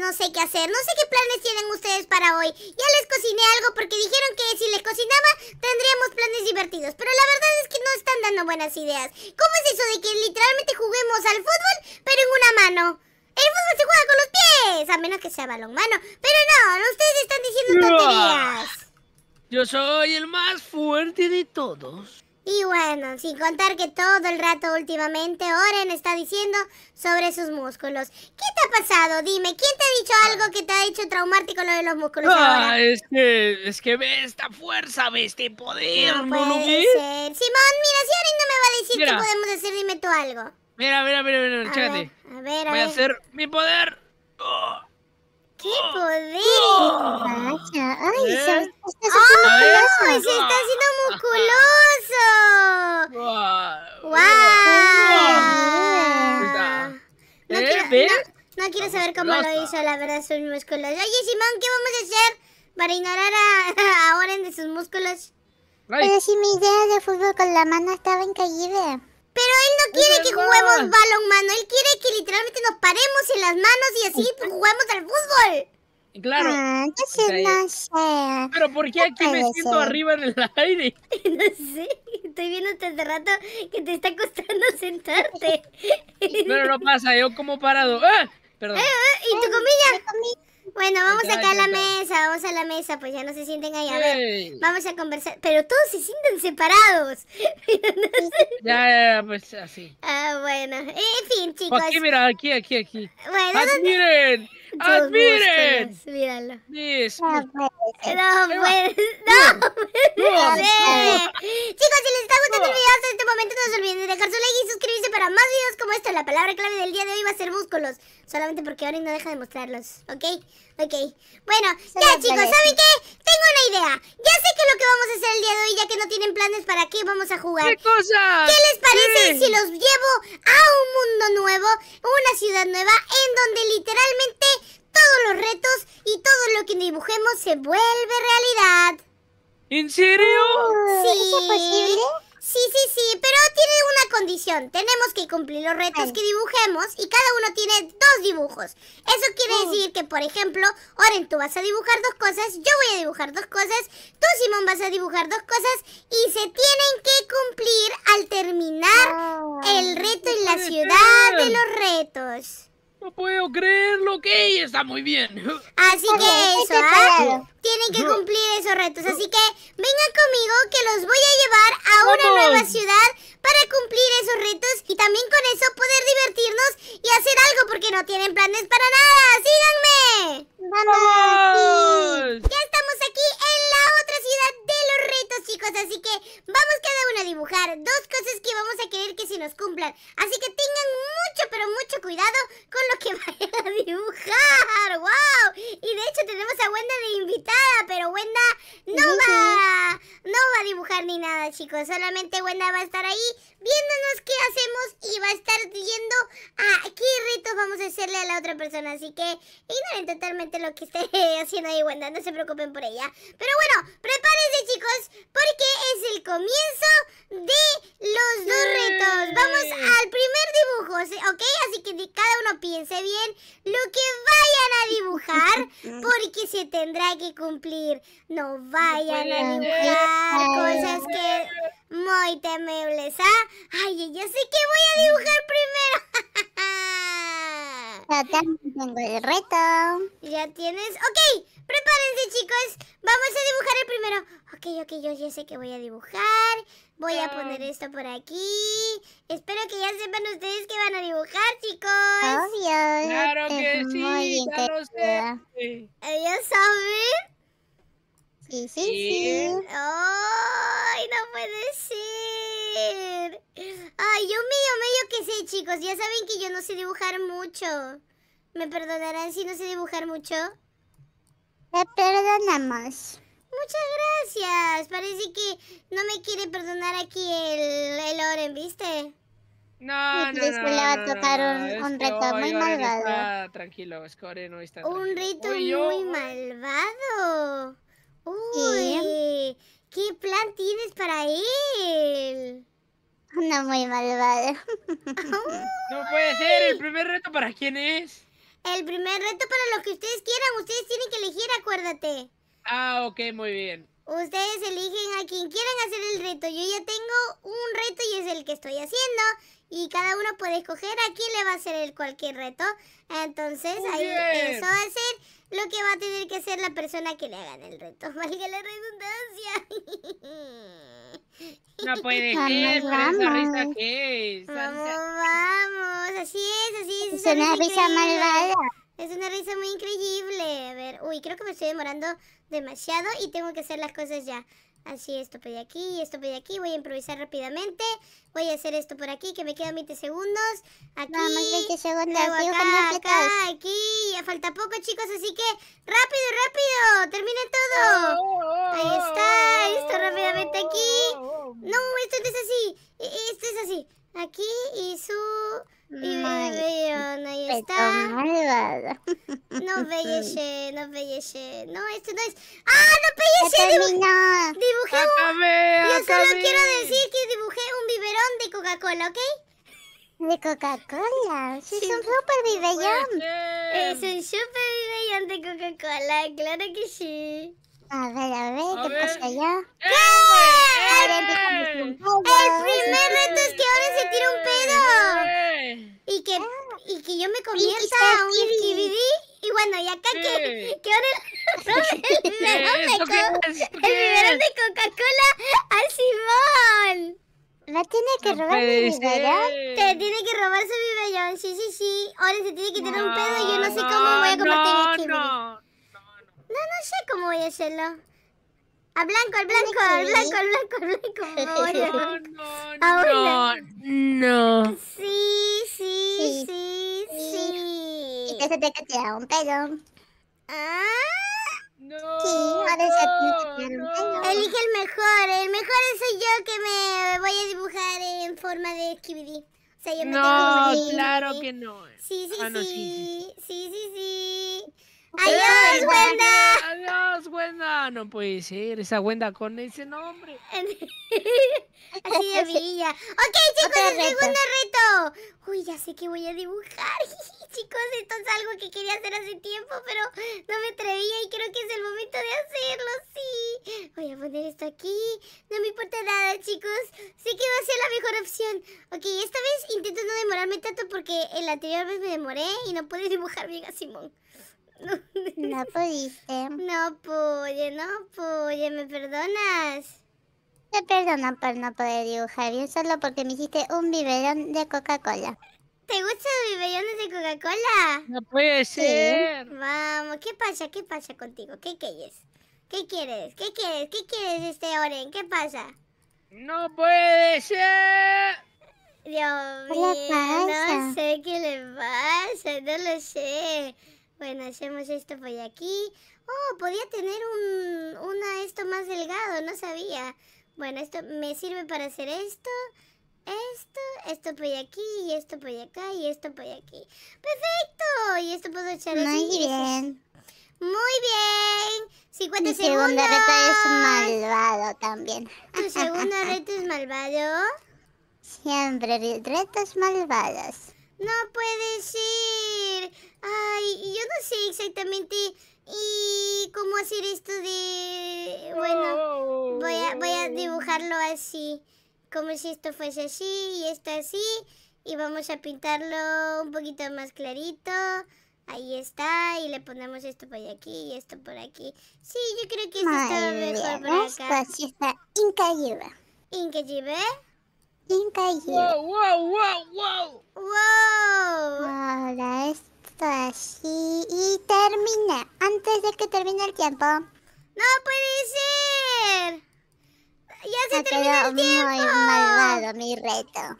no sé qué hacer, no sé qué planes tienen ustedes para hoy. Ya les cociné algo porque dijeron que si les cocinaba tendríamos planes divertidos, pero la verdad es que no están dando buenas ideas. ¿Cómo es eso de que literalmente juguemos al fútbol pero en una mano? El fútbol se juega con los pies, a menos que sea balón mano Pero no, ustedes están diciendo tonterías. Yo soy el más fuerte de todos. Y bueno, sin contar que todo el rato últimamente Oren está diciendo sobre sus músculos. ¿Qué te ha pasado? Dime, ¿quién te ha dicho algo que te ha hecho traumático lo de los músculos ah, Es que, es que ve esta fuerza, ve este poder, ¿no, ¿no lo Simón, mira, si Oren no me va a decir qué podemos hacer, dime tú algo. Mira, mira, mira, mira, a Ver, a ver, Voy a hacer mi poder. ¡Qué poder! ¡Oh! ¡Vaya! ¡Ay, ¿Eh? se está ¡Ah! haciendo musculo! está haciendo ah. como lo hizo la verdad sus músculos. Oye, Simón, ¿qué vamos a hacer para ignorar a, a Oren de sus músculos? Pero si mi idea de fútbol con la mano estaba encallida. Pero él no quiere que juguemos balón mano, él quiere que literalmente nos paremos en las manos y así jugamos al fútbol. Claro. Ah, no sé. Pero ¿por qué aquí me siento arriba en el aire? no sé. Estoy viendo desde rato que te está costando sentarte. Pero no pasa, yo como parado. ¡Ah! Ah, ah, ¿Y tu comida? Bueno, vamos acá a la mesa, vamos a la mesa, pues ya no se sienten ahí. A ver, vamos a conversar. Pero todos se sienten separados. ya, ya, pues así. Ah, bueno. En fin, chicos. Aquí, mira, aquí, aquí, aquí. ¡Admiren! ¡Admiren! Míralo. No, pues, no, Chicos, si les está gustando el video hasta este momento, no se olviden de dejar su like y suscribirse para más videos como este. La palabra clave del día de hoy va a ser músculos, solamente porque ahora no deja de mostrarlos, ¿ok? Ok. Bueno, ya chicos, ¿saben qué? Tengo una idea. Ya sé que lo que vamos a hacer el día de hoy, ya que no tienen planes para qué vamos a jugar. ¿Qué cosa? ¿Qué les parece si los llevo a un mundo nuevo, una ciudad nueva, en donde literalmente todos los retos y todo lo que dibujemos se vuelve realidad. ¿En serio? Ah, sí. Sí, sí, sí, pero tiene una condición. Tenemos que cumplir los retos que dibujemos y cada uno tiene dos dibujos. Eso quiere decir que, por ejemplo, Oren, tú vas a dibujar dos cosas, yo voy a dibujar dos cosas, tú, Simón, vas a dibujar dos cosas y se tienen que cumplir al terminar el reto en la ciudad de los retos. No puedo creerlo, ok, está muy bien. Así que eso, ¿ah? Tienen que cumplir esos retos. Así que vengan conmigo que los voy a llevar a una nueva ciudad para cumplir esos retos y también con eso poder divertirnos y hacer algo porque no tienen planes para nada. ¡Síganme! ¡Vamos! Ya estamos aquí en la otra ciudad de los retos, chicos. Así que vamos quedando dibujar. Dos cosas que vamos a querer que se nos cumplan. Así que tengan mucho, pero mucho cuidado con lo que vayan a dibujar. ¡Wow! Y de hecho tenemos a Wenda de invitada, pero Wenda no va, no va a dibujar ni nada, chicos. Solamente Wenda va a estar ahí viéndonos qué hacemos y va a estar viendo a qué retos vamos a hacerle a la otra persona. Así que ignoren totalmente lo que esté haciendo ahí Wenda. No se preocupen por ella. Pero bueno, vayan a dibujar cosas que muy temibles, ¿ah? Ay, yo sé que voy a dibujar primero. tengo el reto. Ya tienes. Ok, prepárense, chicos. Vamos a dibujar el primero. Ok, ok, yo ya sé que voy a dibujar. Voy a poner esto por aquí. Espero que ya sepan ustedes que van a dibujar, chicos. Obvio. Claro este que sí. Ya lo ¿Ellos saben? Sí, sí, sí. Eh, ¡Ay, no puede ser! Ay, yo mío, Yo que sé, chicos. Ya saben que yo no sé dibujar mucho. ¿Me perdonarán si no sé dibujar mucho? Te perdonamos. Muchas gracias. Parece que no me quiere perdonar aquí el, el Oren, ¿viste? No, no, no, le va a tocar un, un reto muy malvado. Está, tranquilo, Oren no está. Tranquilo. Un reto Uy, muy malvado. Uy, ¿Qué? plan tienes para él? Una muy malvada. no puede ser, el primer reto para quién es. El primer reto para los que ustedes quieran, ustedes tienen que elegir, acuérdate. Ah, ok, muy bien. Ustedes eligen a quien quieran hacer el reto. Yo ya tengo un reto y es el que estoy haciendo. Y cada uno puede escoger a quién le va a hacer el cualquier reto. Entonces, ahí, eso va a ser lo que va a tener que ser la persona que le haga el reto. Valga la redundancia. No puede ser, pero esa risa que es. Vamos, vamos, así es, así es. Es una, risa, risa malvada. Es una risa muy increíble. A ver, uy, creo que me estoy demorando demasiado y tengo que hacer las cosas ya. Así, esto por aquí, esto por aquí. Voy a improvisar rápidamente. Voy a hacer esto por aquí, que me quedan 20 segundos. Aquí, Vamos, 20 segundos. Acá, acá, aquí. Ya falta poco, chicos, así que rápido, rápido. Terminen todo. Oh, oh, oh, ahí está, esto rápidamente aquí. No, esto no es así. E, e, esto es así. Aquí y su... Y, ahí está. Este. no pelleche, no pelleche No, esto no es. ¡Ah, no pelleche! Dibu... Dibujé un... Acabé, Yo solo quiero decir que dibujé un biberón de Coca-Cola, ¿ok? De Coca-Cola. Es un super biberón Es un super biberón de Coca-Cola, claro que sí. A ver, a ver, ¿qué pasa ya? ¡Eh! ¡Eh! el, el primer reto es que ahora se tire un ¡Eh! pedo. ¡Eh! Y que, ah. y que yo me convierta a un y bueno, y acá que, que ahora el, el biberón de, Coca-Cola al Simón. ¿Va tiene que robar su biberón? Te tiene que robar su biberón, sí, sí, sí. Ahora se tiene que tener un pedo y yo no sé cómo voy a compartir este no, no, no, no sé cómo voy a hacerlo. A blanco, al blanco, al blanco, al blanco, al blanco. Al blanco. No, no, no, sí, sí, sí. sí se te cachetea un pedo. Ah. No, sí, ahora no, se te un pelo. No. Elige el mejor. El mejor soy yo que me voy a dibujar en forma de Skibidi. O sea, yo me no, tengo que claro que ah, no. Sí, sí, sí, sí, sí, sí. ¡Adiós, Wenda! ¡Adiós, Wenda! No puede ser, esa Wenda con ese nombre. Así de amiguilla Ok, chicos, el segundo reto. Uy, ya sé que voy a dibujar. chicos, esto es algo que quería hacer hace tiempo, pero no me atrevía y creo que es el momento de hacerlo, sí. Voy a poner esto aquí. No me importa nada, chicos. Sé que va a ser la mejor opción. Ok, esta vez intento no demorarme tanto porque el anterior vez me demoré y no pude dibujar bien a Simón. No, pudiste. No pude, no pude. ¿Me perdonas? Te perdono por no poder dibujar bien solo porque me hiciste un biberón de Coca-Cola. ¿Te gustan los biberones de Coca-Cola? No puede ser. Vamos, ¿qué pasa? ¿Qué pasa contigo? ¿Qué quieres? ¿Qué quieres? ¿Qué quieres? ¿Qué quieres, este Oren? ¿Qué pasa? ¡No puede ser! Dios mío, no sé qué le pasa, no lo sé. Bueno, hacemos esto por aquí. Oh, podía tener un, una esto más delgado, no sabía. Bueno, esto me sirve para hacer esto, esto, esto por aquí, y esto por acá, y esto por aquí. ¡Perfecto! Y esto puedo echar Muy Muy bien. Muy bien. 50 Mi reto es malvado también. ¿Tu segunda reto es malvado? Siempre retos malvados. No puede ser. Ay, yo no sé exactamente y cómo hacer esto de... Bueno, voy a, voy a dibujarlo así. Como si esto fuese así y esto así. Y vamos a pintarlo un poquito más clarito. Ahí está, y le ponemos esto por aquí y esto por aquí. Sí, yo creo que esto está mejor por acá. Esto pues sí está increíble. ¿Increíble? Inca y wow, wow, wow, wow. Wow. Ahora esto así y termina antes de que termine el tiempo. No puede ser. Ya se terminó el tiempo. Muy malvado mi reto.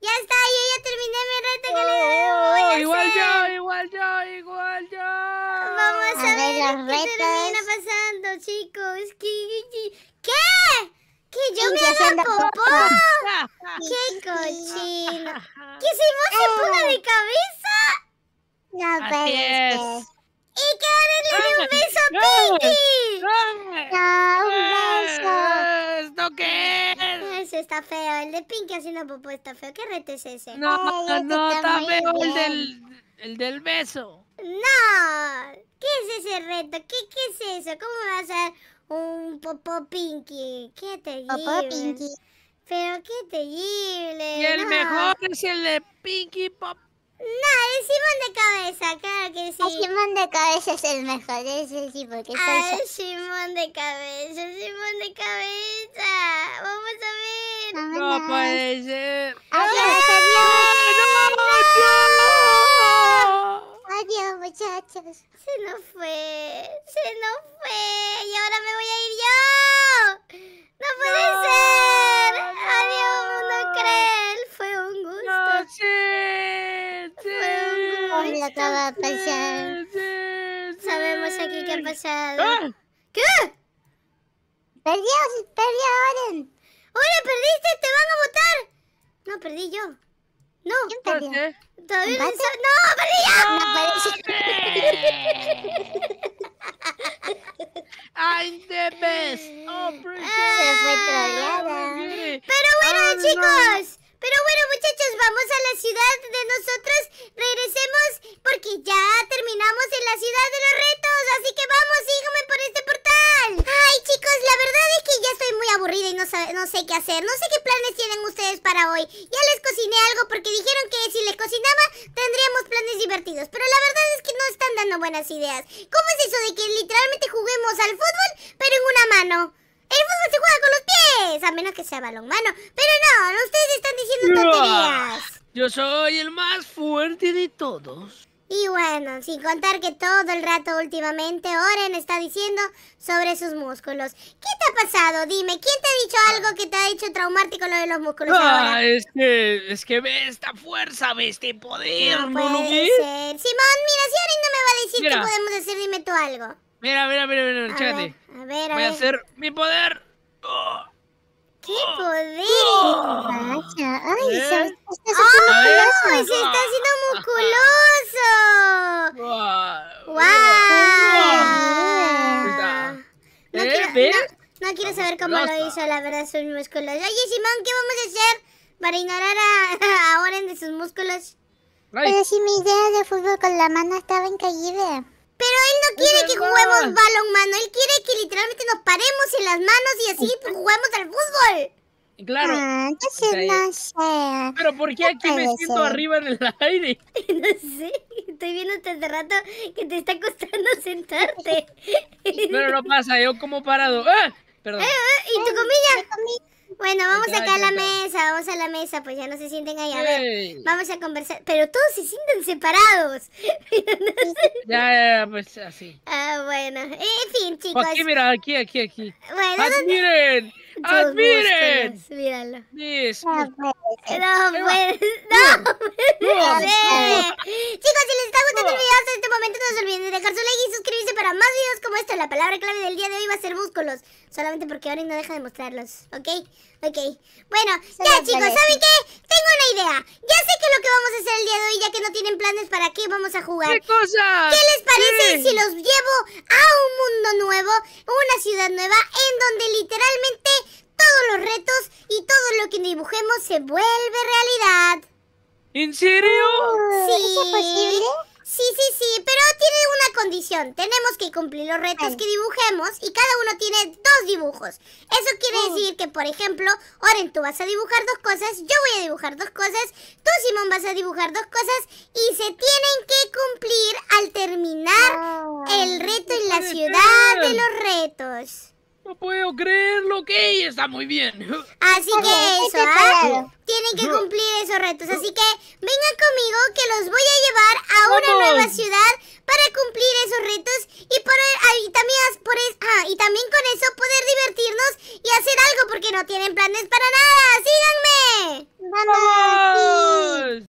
Ya está, yo ya terminé mi reto que le oh, voy igual hacer. yo, igual yo, igual yo. Vamos a, a ver, ver qué retos. termina pasando, chicos. ¿Qué, que yo me hago popó. ¡Qué cochino! ¡Que Simón se eh. ponga de cabeza! No, pues, este, es. ¡Y que ahora le dé un beso a Pinky! ¡No, un beso! ¿Esto qué es? Eso está feo. El de Pinky haciendo popó está feo. ¿Qué reto es ese? No, no, este no está feo el del, el del beso. ¡No! ¿Qué es ese reto? ¿Qué, qué es eso? ¿Cómo vas a un popó pinky. Qué terrible. Popo pinky. Pero qué terrible. Y el mejor es el de Pinky Pop. No, el Simón de cabeza, claro que sí. El Simón de cabeza es el mejor, es sí, porque ah, el Simón de cabeza, Simón de cabeza. Vamos a ver. No puede ser. Adiós, adiós. Adiós, muchachos. Se nos fue, se nos y ahora me voy a ir yo. ¡No puede ser! ¡Adiós, no crees. Fue un gusto. No, sí, Fue un gusto. a Sabemos aquí qué ha pasado. ¡Ah! ¿Qué? Perdió, perdió Oren. Oren, perdiste, te van a votar. No, perdí yo. No. ¿Quién perdió? ¿Todavía no, perdí yo. No, perdí. ¡Ay, the Oh, Pero bueno, chicos. Pero bueno, muchachos, vamos a la ciudad de nosotros. Regresemos porque ya terminamos en la ciudad de los retos. no, sé qué hacer. No sé qué planes tienen ustedes para hoy. Ya les cociné algo porque dijeron que si les cocinaba tendríamos planes divertidos. Pero la verdad es que no están dando buenas ideas. ¿Cómo es eso de que literalmente juguemos al fútbol pero en una mano? El fútbol se juega con los pies, a menos que sea balón mano. Pero no, ustedes están diciendo tonterías. Yo soy el más fuerte de todos. Y bueno, sin contar que todo el rato últimamente Oren está diciendo sobre sus músculos. ¿Qué te ha pasado? Dime, ¿quién te ha dicho algo que te ha hecho traumático lo de los músculos ah, Es que, es que ve esta fuerza, ve este poder, ¿no, lo Simón, mira, si Oren no me va a decir que qué podemos hacer, dime tú algo. Mira, mira, mira, mira, a Ver, a ver, Voy a hacer mi poder. ¡Qué oh. poder! Oh. ¡Ay, ¿Eh? está ah, haciendo ¿eh? ¡Se está haciendo musculoso! quiero saber cómo lo hizo, la verdad, sus músculos. Oye, Simón, ¿qué vamos a hacer para ignorar a, a de sus músculos? Pero si mi idea de fútbol con la mano estaba encallida. Pero él no quiere que juguemos balón mano, él quiere que literalmente nos paremos en las manos y así juguemos al fútbol. Claro. Ah, no sé, no sé. Pero ¿por qué aquí me siento arriba en el aire? no sé. Estoy viendo desde rato que te está costando sentarte. Pero no pasa, yo como parado. ¡Ah! Ah, ah, ¿Y tu comida? Bueno, vamos acá, a la mesa, vamos a la mesa, pues ya no se sienten ahí. A ver, vamos a conversar. Pero todos se sienten separados. ya, ya, pues así. Ah, bueno. En fin, chicos. Aquí, mira, aquí, aquí, aquí. Bueno, ¡Admiren! No, no, pues, pues, Chicos, si les está gustando el video hasta este momento, no se olviden de dejar su like y suscribirse para más videos como este. La palabra clave del día de hoy va a ser músculos. Solamente porque ahora no deja de mostrarlos, ¿ok? Ok. Bueno, ya chicos, ¿saben qué? Tengo una idea. Ya sé que lo que vamos a hacer el día de hoy, ya que no tienen planes para qué vamos a jugar. ¿Qué cosa? ¿Qué les parece si los llevo a un mundo nuevo, una ciudad nueva, en donde literalmente todos los retos y todo lo que dibujemos se vuelve realidad. ¿En serio? Sí. Ah, ¿Es posible? Sí, sí, sí, pero tiene una condición. Tenemos que cumplir los retos que dibujemos y cada uno tiene dos dibujos. Eso quiere decir que, por ejemplo, Oren, tú vas a dibujar dos cosas, yo voy a dibujar dos cosas, tú, Simón, vas a dibujar dos cosas y se tienen que cumplir al terminar el reto en la ciudad de los retos puedo creerlo, que está muy bien. Así que eso, ¿ah? Tienen que cumplir esos retos, así que vengan conmigo que los voy a llevar a una nueva ciudad para cumplir esos retos y por ah, también por ah, también con eso poder divertirnos y hacer algo porque no tienen planes para nada. Síganme. ¡Vamos!